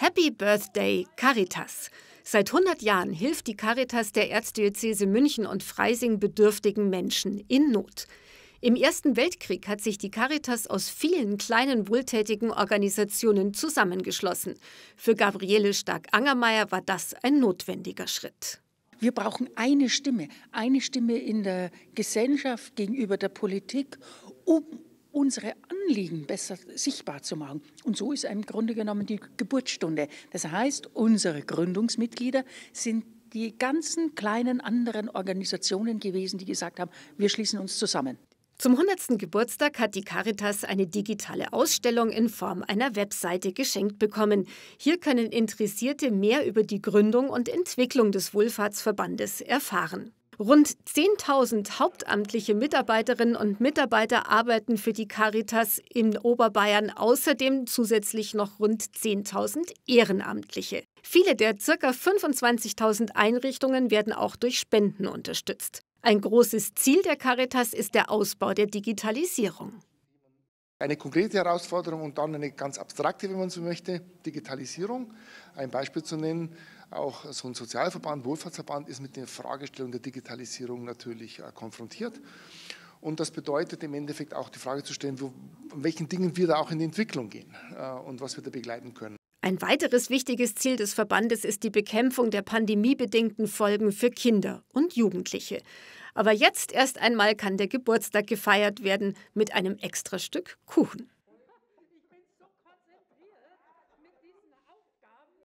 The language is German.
Happy Birthday Caritas. Seit 100 Jahren hilft die Caritas der Erzdiözese München und Freising bedürftigen Menschen in Not. Im Ersten Weltkrieg hat sich die Caritas aus vielen kleinen wohltätigen Organisationen zusammengeschlossen. Für Gabriele Stark-Angermeier war das ein notwendiger Schritt. Wir brauchen eine Stimme, eine Stimme in der Gesellschaft gegenüber der Politik, um unsere Anliegen besser sichtbar zu machen. Und so ist im Grunde genommen die Geburtsstunde. Das heißt, unsere Gründungsmitglieder sind die ganzen kleinen anderen Organisationen gewesen, die gesagt haben, wir schließen uns zusammen. Zum 100. Geburtstag hat die Caritas eine digitale Ausstellung in Form einer Webseite geschenkt bekommen. Hier können Interessierte mehr über die Gründung und Entwicklung des Wohlfahrtsverbandes erfahren. Rund 10.000 hauptamtliche Mitarbeiterinnen und Mitarbeiter arbeiten für die Caritas in Oberbayern, außerdem zusätzlich noch rund 10.000 Ehrenamtliche. Viele der ca. 25.000 Einrichtungen werden auch durch Spenden unterstützt. Ein großes Ziel der Caritas ist der Ausbau der Digitalisierung. Eine konkrete Herausforderung und dann eine ganz abstrakte, wenn man so möchte, Digitalisierung. Ein Beispiel zu nennen, auch so ein Sozialverband, Wohlfahrtsverband ist mit der Fragestellung der Digitalisierung natürlich äh, konfrontiert. Und das bedeutet im Endeffekt auch die Frage zu stellen, wo, welchen Dingen wir da auch in die Entwicklung gehen äh, und was wir da begleiten können. Ein weiteres wichtiges Ziel des Verbandes ist die Bekämpfung der pandemiebedingten Folgen für Kinder und Jugendliche. Aber jetzt erst einmal kann der Geburtstag gefeiert werden mit einem extra Stück Kuchen.